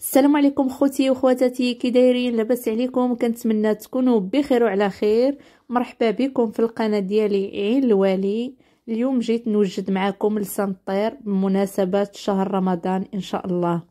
السلام عليكم خوتي وخواتاتي كي دايرين لاباس عليكم كنتمنى تكونوا بخير وعلى خير مرحبا بكم في القناه ديالي عين الوالي اليوم جيت نوجد معكم لسان الطير بمناسبه شهر رمضان ان شاء الله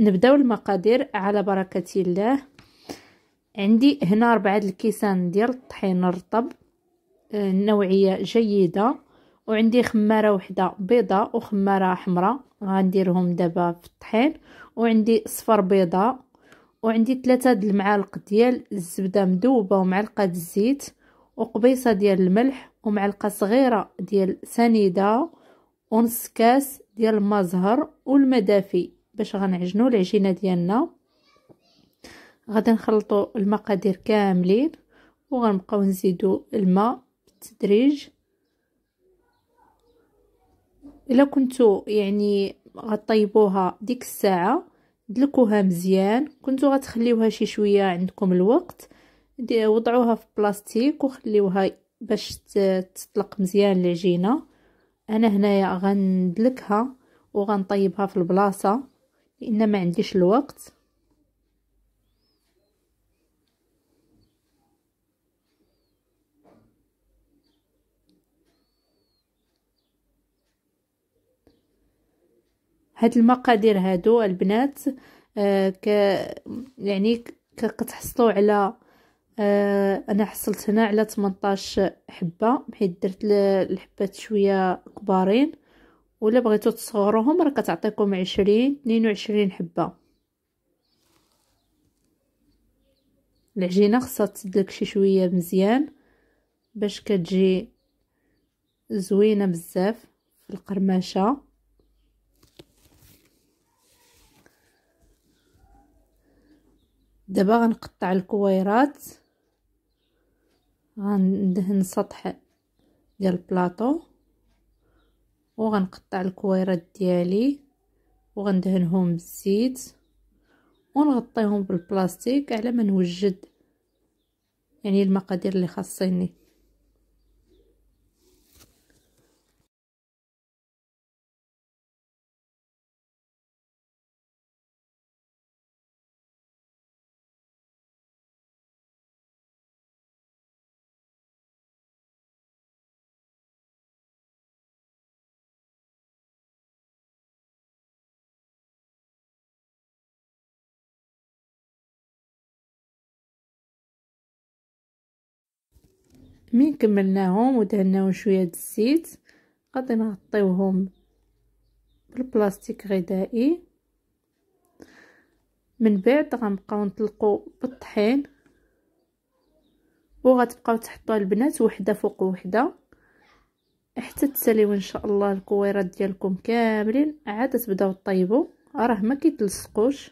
نبداو المقادير على بركه الله عندي هنا ربعة الكيسان ديال الطحين الرطب النوعيه آه، جيده وعندي خماره وحده بيضاء وخماره حمراء غنديرهم دابا في الطحين وعندي صفر بيضاء وعندي ثلاثة د المعالق ديال الزبده مذوبه ومعلقه الزيت وقبيصه ديال الملح ومعلقه صغيره ديال سنيده ونص كاس ديال المزهر والمدافي باش غنعجنو العجينه ديالنا غادي نخلطو المقادير كاملين وغنبقاو نزيدو الماء بالتدريج الا كنتو يعني غطيبوها ديك الساعه دلكوها مزيان كنتو غتخليوها شي شويه عندكم الوقت وضعوها في بلاستيك وخليوها باش تطلق مزيان العجينه انا هنايا غندلكها وغنطيبها في البلاصه لان ما عنديش الوقت هاد المقادير هادو البنات آه ك يعني كتحصلوا على آه انا حصلت هنا على 18 حبه بحيث درت الحبات شويه كبارين ولا بغيتو تصغروهم راه كتعطيكم عشرين اثنين وعشرين حبه العجينه خاصها تسدلك شي شويه مزيان باش كتجي زوينه بزاف في القرمشه دابا غنقطع الكويرات غندهن سطح ديال البلاطو وغنقطع الكويرات ديالي وغندهنهم بالزيت ونغطيهم بالبلاستيك على ما نوجد يعني المقادير اللي خاصيني من كملناهم ودهناهم شويه د الزيت غادي نغطيوهم بالبلاستيك غذائي من بعد غنبقاو نطلقو بالطحين وغتبقاو تحطوها البنات وحده فوق وحده حتى تساليو ان شاء الله الكويرات ديالكم كاملين عاد تبداو طيبو راه ما كيتلصقوش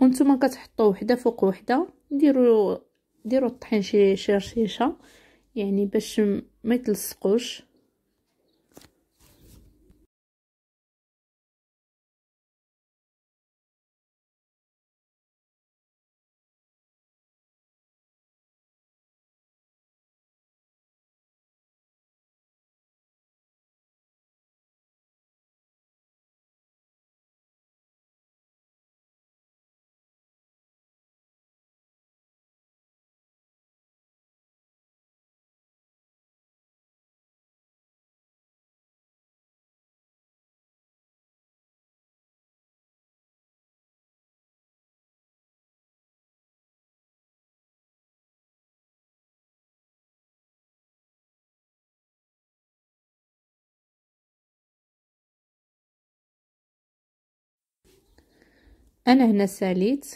وانتم كتحطوا وحده فوق وحده ديروا ديروا الطحين شي شرشيشه يعني باش ما يتلصقوش انا هنا ساليت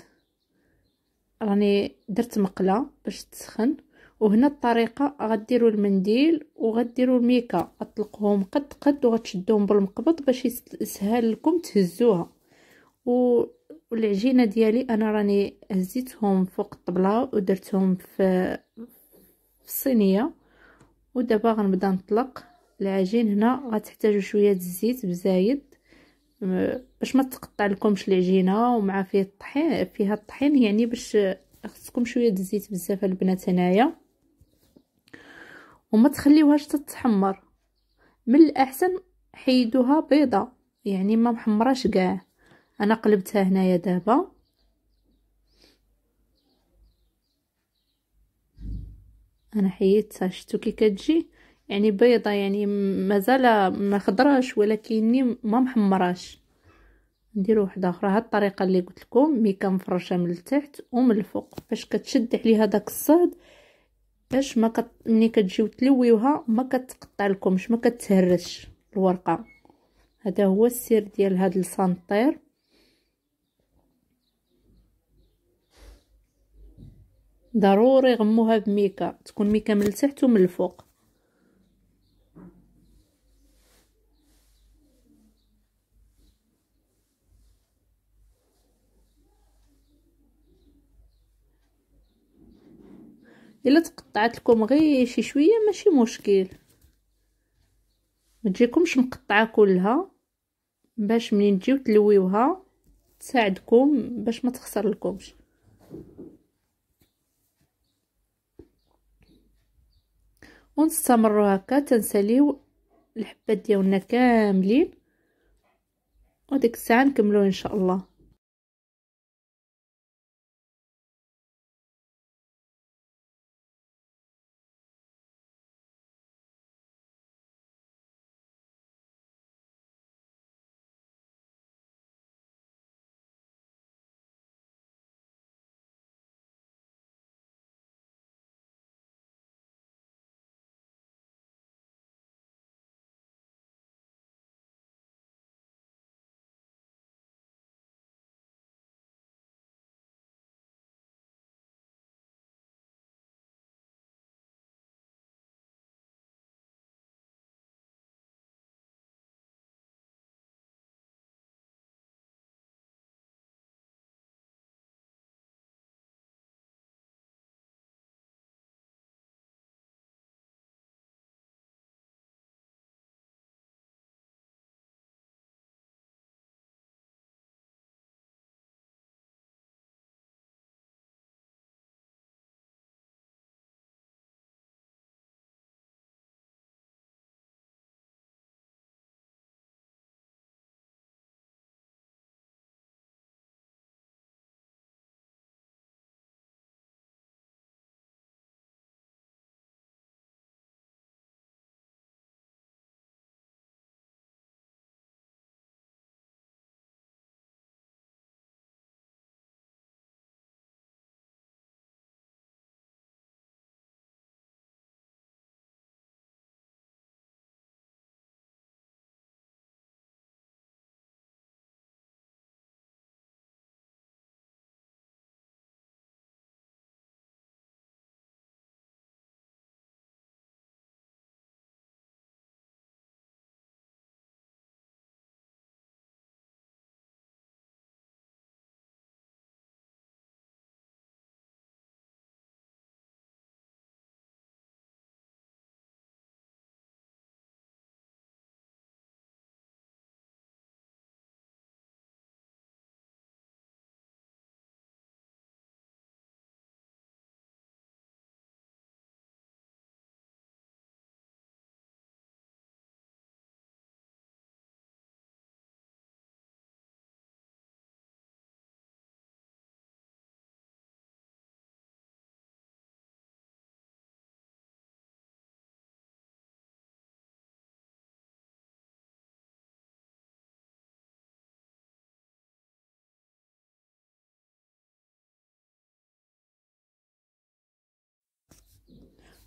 راني درت مقله باش تسخن وهنا الطريقه غديروا المنديل وغديروا الميكا اطلقوهم قد قد وغتشدوهم بالمقبض باش يسهل لكم تهزوها و والعجينه ديالي انا راني هزيتهم فوق الطبله ودرتهم في في الصينيه ودابا غنبدا نطلق العجين هنا غتحتاجوا شويه الزيت بزايد باش ما تقطع لكمش العجينه ومع فيه الطحين فيها الطحين يعني باش خصكم شويه د الزيت بزاف البنات هنايا وما تخليوهاش تتحمر من الاحسن حيدوها بيضه يعني ما محمراش كاع انا قلبتها هنايا دابا انا حيدتها شفتو كي كتجي يعني بيضة يعني مازال ما خضراش ولكن ما محمراش نديرو وحده اخرى هاد الطريقه اللي قلت لكم مي كنفرشها من التحت ومن الفوق باش كتشد عليها داك الصاد باش ما كت... ملي كتجيو تلويوها ما كتقطع لكمش ما كتهرش الورقه هذا هو السر ديال هاد السنطير ضروري غموها بميكا تكون ميكا من التحت ومن الفوق الا تقطعت لكم غير شي شويه ماشي مشكل ما تجيكمش مقطعه كلها باش منين تجيو تلويوها تساعدكم باش ما تخسر لكمش ونستمروا هكا تنساليو الحبات ديالنا كاملين وديك الساعه نكملوا ان شاء الله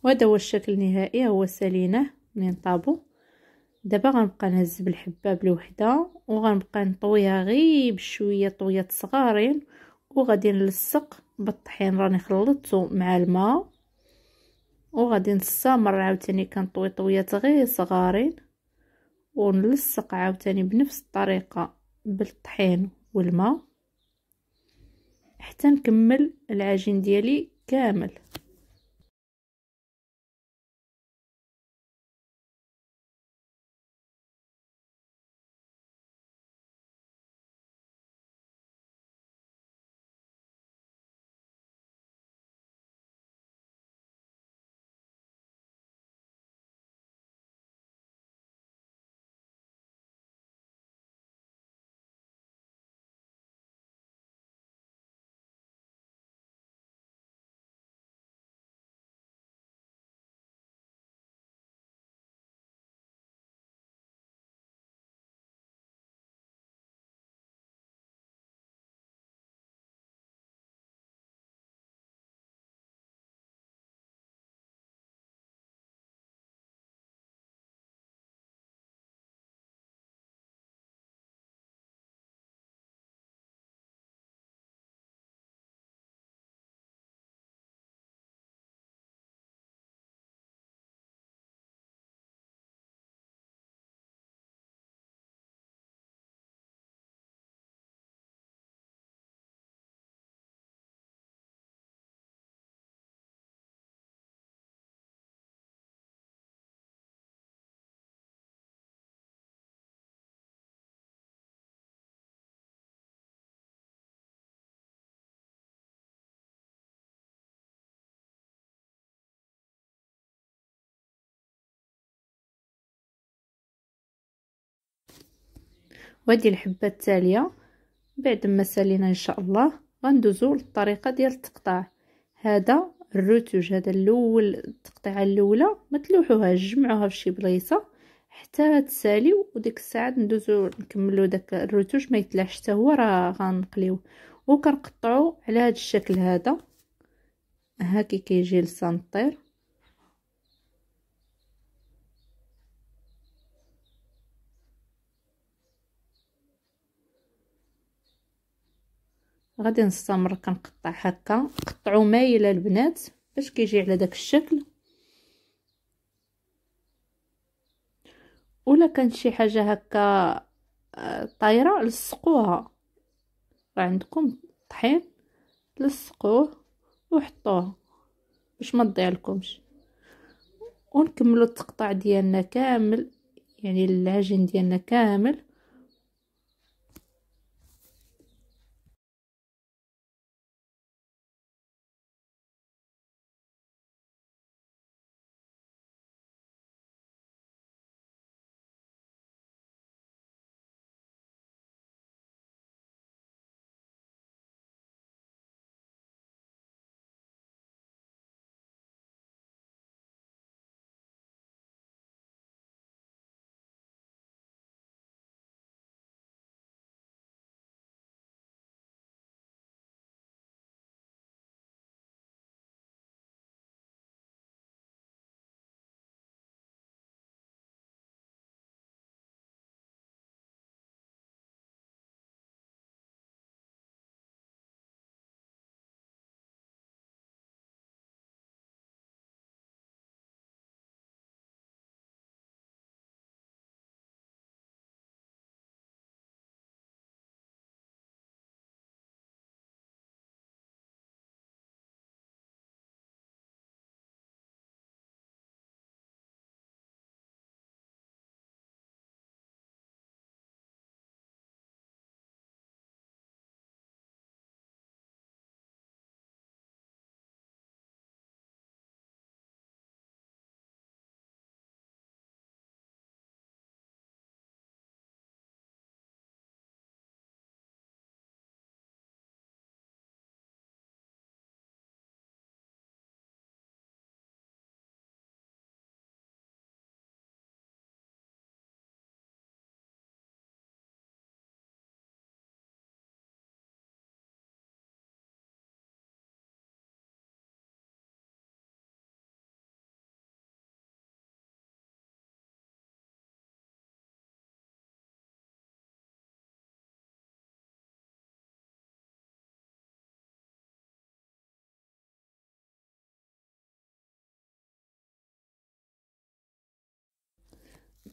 وهذا هو الشكل النهائي هو سليناه منين طابو دابا غنبقى نهز بالحباب بلوحده وغنبقى نطويها غير بشويه طويات صغارين وغادي نلصق بالطحين راني خلطته مع الماء وغادي نستمر عاوتاني كنطوي طويات غير صغارين ونلصق عاوتاني بنفس الطريقه بالطحين والماء حتى نكمل العجين ديالي كامل وهذه الحبه التاليه بعد ما سالينا ان شاء الله غندوزو للطريقه ديال التقطاع هذا الروتوج هذا الاول التقطيعه الاولى ما تلوحوها جمعوها في شي بلايصه حتى تسالي وديك الساعه ندوزو نكملو داك الروتوج ما يتلاحش حتى هو راه غنقليو وكنقطعو على هذا الشكل هذا هاكي كيجي لسانطير غادي نستمر كنقطع هكا قطعوا مايل البنات باش كيجي على داك الشكل ولا كانت شي حاجه هكا آه، طايره لصقوها عندكم طحين لصقوه وحطوه باش ما تضيع لكمش ونكملوا التقطاع ديالنا كامل يعني العجين ديالنا كامل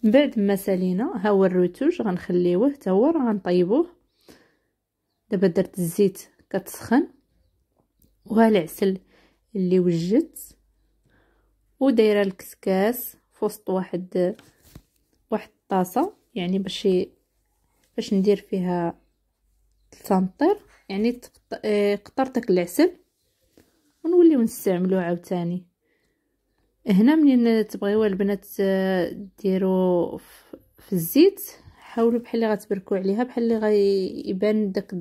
من بعد ما سالينا ها هو الروتوج غنخليوه حتى هو راه غنطيبوه دابا درت الزيت كتسخن وها العسل اللي وجدت ودايره الكسكاس فوسط واحد واحد الطاسه يعني باش باش ندير فيها سنطير يعني آه، قطرت العسل ونوليو نستعملوه عاوتاني هنا منين تبغيو البنات آه، ديروا في الزيت حاولوا بحال اللي غتبركوا عليها بحال اللي غيبان داك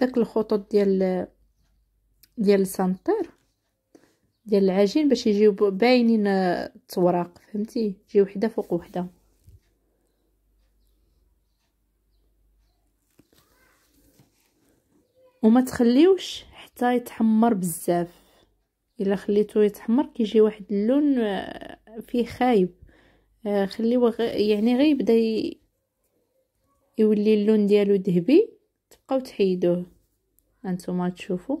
داك الخطوط ديال ديال السنتر ديال العجين باش يجيو باينين آه، التوراق فهمتي تجي وحده فوق وحده وما تخليوش حتى يتحمر بزاف الا خليته يتحمر كيجي واحد اللون آه، فيه خايب آه، خليوه يعني غير يبدا يولي اللون ديالو ذهبي تبقاو تحيدوه انتما تشوفوا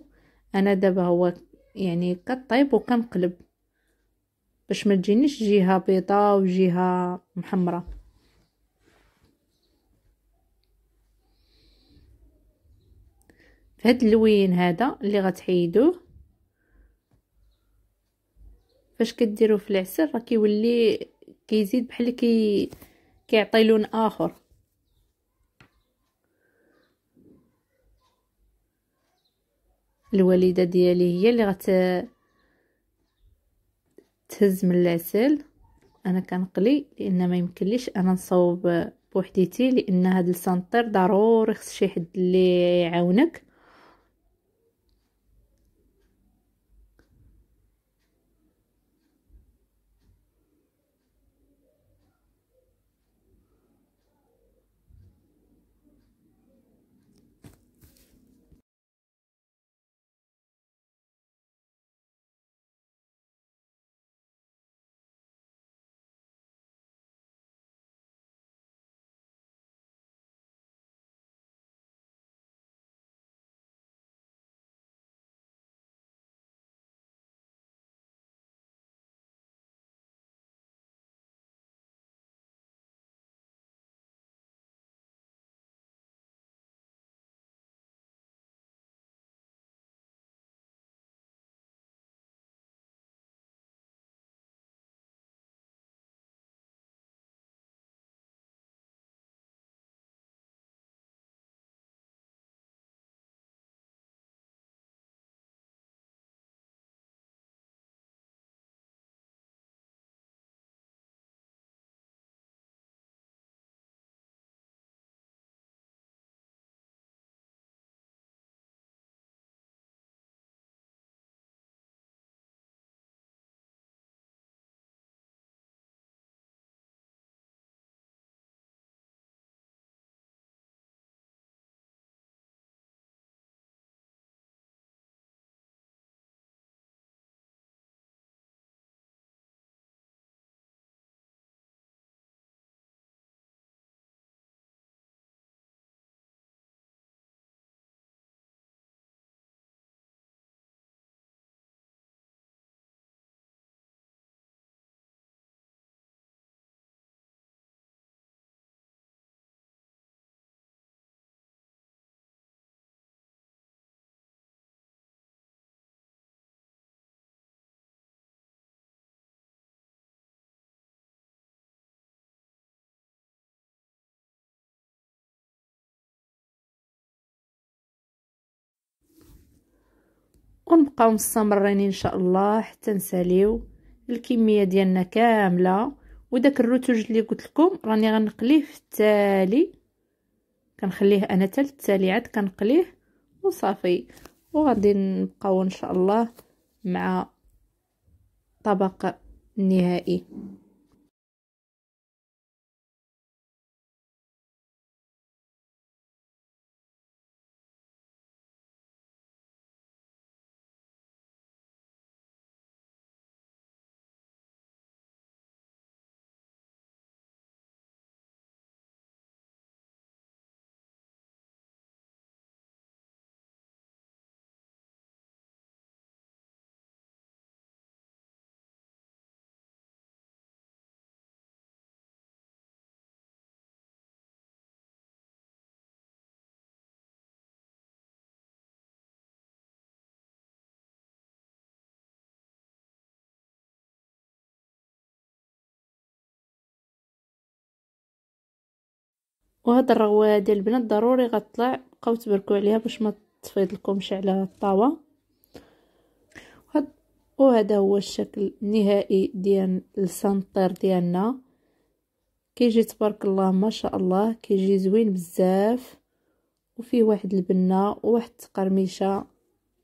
انا دابا هو يعني كطيب وكنقلب باش ما تجينيش جهه بيضاء وجهه محمره فهاد اللوين هذا اللي غتحيدوه فاش كديروه في العسل راه كيولي كيزيد بحال كي كيعطي لون اخر الوالده ديالي هي اللي غت تهز من العسل انا كنقلي لان ما يمكنليش انا نصاوب بوحديتي لان هذا السنتر ضروري خص شي حد اللي يعاونك ونبقاو مستمرين ان شاء الله حتى نساليو الكميه ديالنا كامله وداك الرتوج اللي قلت لكم راني غنقليه في التالي كنخليه انا حتى للتالي عاد كنقليه وصافي وغادي نبقاو ان شاء الله مع طبق النهائي وهاد الرغوه هادي البنات ضروري غطلع بقاو تبركوا عليها باش ما تفيض لكمش على الطاوه وهاد وهذا هو الشكل النهائي ديال السنطير ديالنا كيجي تبارك الله ما شاء الله كيجي زوين بزاف وفيه واحد البنه وواحد التقرميشه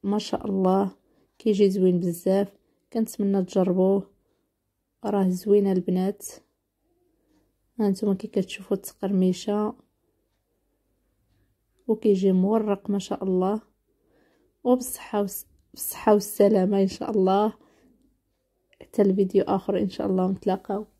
ما شاء الله كيجي زوين بزاف كنتمنى تجربوه راه زوينه البنات هانتوما كي كتشوفوا التقرميشه وكيجي مورق ما شاء الله وبالصحه بالصحه والسلامه ان شاء الله حتى الفيديو اخر ان شاء الله نتلاقاو